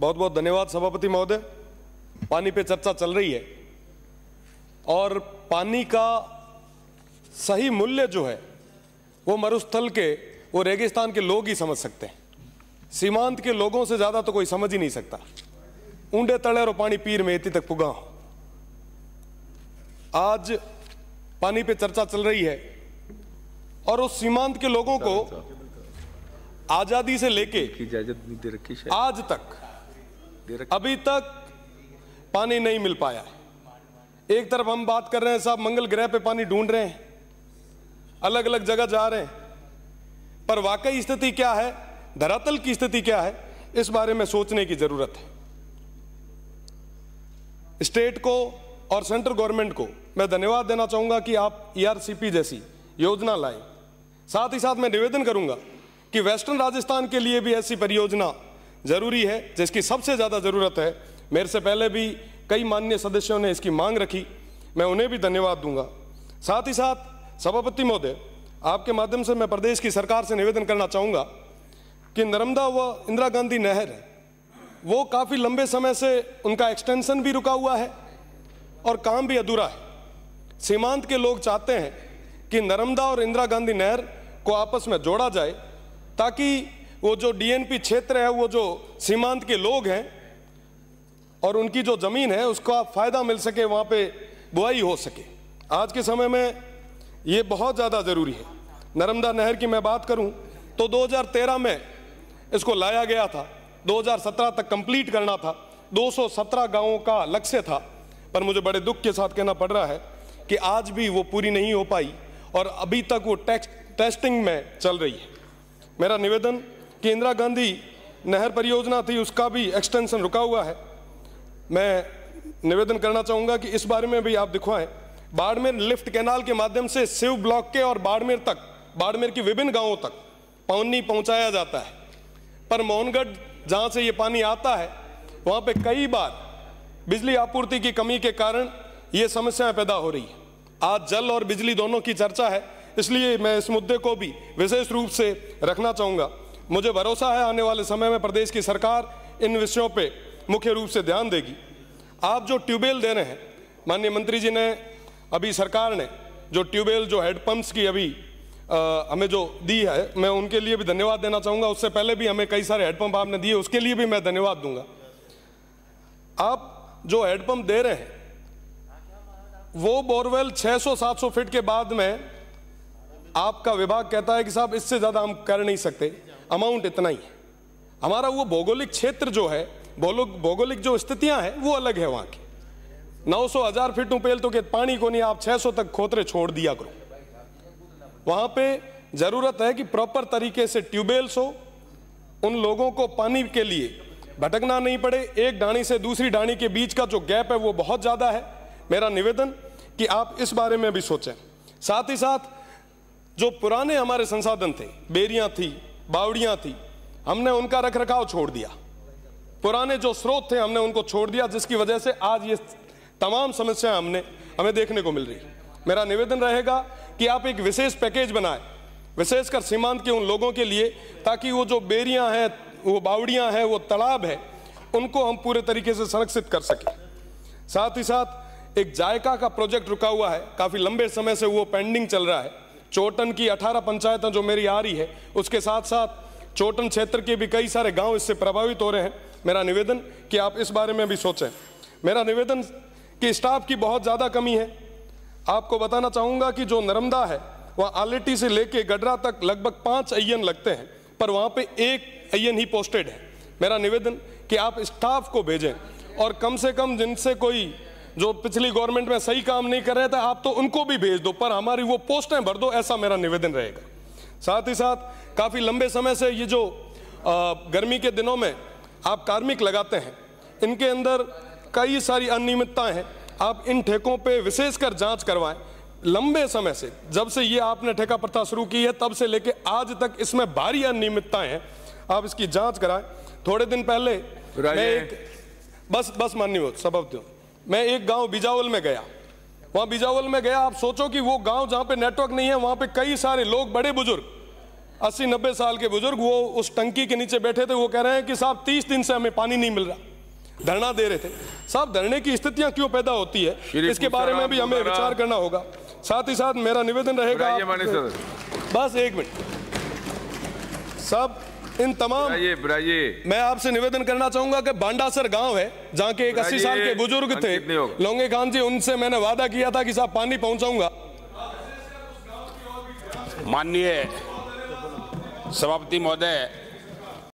बहुत बहुत धन्यवाद सभापति महोदय पानी पे चर्चा चल रही है और पानी का सही मूल्य जो है वो मरुस्थल के वो रेगिस्तान के लोग ही समझ सकते हैं सीमांत के लोगों से ज़्यादा तो कोई समझ ही नहीं सकता ऊंडे तड़े और पानी पीर में इतनी तक पुगा आज पानी पे चर्चा चल रही है और उस सीमांत के लोगों को तो। आज़ादी से लेके आज तक अभी तक पानी नहीं मिल पाया है एक तरफ हम बात कर रहे हैं साहब मंगल ग्रह पे पानी ढूंढ रहे हैं अलग अलग जगह जा रहे हैं पर वाकई स्थिति क्या है धरातल की स्थिति क्या है इस बारे में सोचने की जरूरत है स्टेट को और सेंट्रल गवर्नमेंट को मैं धन्यवाद देना चाहूंगा कि आप ईआरसीपी e जैसी योजना लाए साथ ही साथ मैं निवेदन करूंगा कि वेस्टर्न राजस्थान के लिए भी ऐसी परियोजना ज़रूरी है जिसकी सबसे ज़्यादा ज़रूरत है मेरे से पहले भी कई माननीय सदस्यों ने इसकी मांग रखी मैं उन्हें भी धन्यवाद दूंगा साथ ही साथ सभापति महोदय आपके माध्यम से मैं प्रदेश की सरकार से निवेदन करना चाहूँगा कि नर्मदा व इंदिरा गांधी नहर वो काफ़ी लंबे समय से उनका एक्सटेंशन भी रुका हुआ है और काम भी अधूरा है सीमांत के लोग चाहते हैं कि नर्मदा और इंदिरा गांधी नहर को आपस में जोड़ा जाए ताकि वो जो डीएनपी क्षेत्र है वो जो सीमांत के लोग हैं और उनकी जो ज़मीन है उसको आप फ़ायदा मिल सके वहाँ पे बुआई हो सके आज के समय में ये बहुत ज़्यादा ज़रूरी है नर्मदा नहर की मैं बात करूँ तो 2013 में इसको लाया गया था 2017 तक कंप्लीट करना था 217 गांवों का लक्ष्य था पर मुझे बड़े दुख के साथ कहना पड़ रहा है कि आज भी वो पूरी नहीं हो पाई और अभी तक वो टेस्ट टेस्टिंग में चल रही है मेरा निवेदन केंद्रा गांधी नहर परियोजना थी उसका भी एक्सटेंशन रुका हुआ है मैं निवेदन करना चाहूँगा कि इस बारे में भी आप दिखवाएं बाड़मेर लिफ्ट कैनाल के माध्यम से शिव ब्लॉक के और बाड़मेर तक बाड़मेर की विभिन्न गांवों तक पानी पहुंचाया जाता है पर मोहनगढ़ जहां से ये पानी आता है वहां पे कई बार बिजली आपूर्ति की कमी के कारण ये समस्याएं पैदा हो रही है आज जल और बिजली दोनों की चर्चा है इसलिए मैं इस मुद्दे को भी विशेष रूप से रखना चाहूँगा मुझे भरोसा है आने वाले समय में प्रदेश की सरकार इन विषयों पे मुख्य रूप से ध्यान देगी आप जो ट्यूबवेल दे रहे हैं माननीय मंत्री जी ने अभी सरकार ने जो ट्यूबवेल जो हेडपम्प्स की अभी आ, हमें जो दी है मैं उनके लिए भी धन्यवाद देना चाहूँगा उससे पहले भी हमें कई सारे हेडपम्प आपने दिए उसके लिए भी मैं धन्यवाद दूंगा आप जो हेडपम्प दे रहे हैं वो बोरवेल 600-700 फीट के बाद में आपका विभाग कहता है कि साहब इससे ज़्यादा हम कर नहीं सकते अमाउंट इतना ही है हमारा वो भौगोलिक क्षेत्र जो है भौगोलिक जो स्थितियां हैं वो अलग है वहां की नौ सौ हजार फीट ऊपेल तो के पानी को नहीं आप 600 तक खोतरे छोड़ दिया करो वहां पे ज़रूरत है कि प्रॉपर तरीके से ट्यूबवेल्स हो उन लोगों को पानी के लिए भटकना नहीं पड़े एक डाणी से दूसरी डाणी के बीच का जो गैप है वो बहुत ज़्यादा है मेरा निवेदन कि आप इस बारे में भी सोचें साथ ही साथ जो पुराने हमारे संसाधन थे बेरियां थी बावड़ियां थी हमने उनका रख रखाव छोड़ दिया पुराने जो स्रोत थे हमने उनको छोड़ दिया जिसकी वजह से आज ये तमाम समस्याएं हमने हमें देखने को मिल रही मेरा निवेदन रहेगा कि आप एक विशेष पैकेज बनाए विशेषकर सीमांत के उन लोगों के लिए ताकि वो जो बेरियां हैं वो बावड़ियां हैं वो तालाब है उनको हम पूरे तरीके से संरक्षित कर सके साथ ही साथ एक जायका का प्रोजेक्ट रुका हुआ है काफ़ी लंबे समय से वो पेंडिंग चल रहा है चोटन की 18 पंचायतें जो मेरी आ रही है उसके साथ साथ चोटन क्षेत्र के भी कई सारे गांव इससे प्रभावित हो रहे हैं मेरा निवेदन कि आप इस बारे में भी सोचें मेरा निवेदन कि स्टाफ की बहुत ज़्यादा कमी है आपको बताना चाहूँगा कि जो नर्मदा है वहाँ आलेटी से लेके गडरा तक लगभग पाँच अयन लगते हैं पर वहाँ पे एक अयन ही पोस्टेड है मेरा निवेदन कि आप स्टाफ को भेजें और कम से कम जिनसे कोई जो पिछली गवर्नमेंट में सही काम नहीं कर रहे थे आप तो उनको भी भेज दो पर हमारी वो पोस्टें भर दो ऐसा मेरा निवेदन रहेगा साथ ही साथ काफ़ी लंबे समय से ये जो गर्मी के दिनों में आप कार्मिक लगाते हैं इनके अंदर कई सारी अनियमितताएं हैं आप इन ठेकों पर विशेषकर जांच करवाएं लंबे समय से जब से ये आपने ठेका प्रथा शुरू की है तब से लेके आज तक इसमें भारी अनियमितताएं हैं आप इसकी जांच कराएं थोड़े दिन पहले मैं एक बस बस माननीय सब मैं एक गांव बिजावल में गया वहां बिजावल में गया आप सोचो कि वो गांव जहां पे नेटवर्क नहीं है वहां पे कई सारे लोग बड़े बुजुर्ग अस्सी नब्बे साल के बुजुर्ग वो उस टंकी के नीचे बैठे थे वो कह रहे हैं कि साहब तीस दिन से हमें पानी नहीं मिल रहा धरना दे रहे थे साहब धरने की स्थितियां क्यों पैदा होती है इसके बारे में भी हमें विचार करना होगा साथ ही साथ मेरा निवेदन रहेगा बस एक मिनट साहब इन तमाम ब्राजे, ब्राजे। मैं आपसे निवेदन करना चाहूंगा कि बांडासर गांव है जहाँ के एक अस्सी साल के बुजुर्ग थे लोंगे खान जी उनसे मैंने वादा किया था कि साहब पानी पहुंचाऊंगा माननीय सभापति महोदय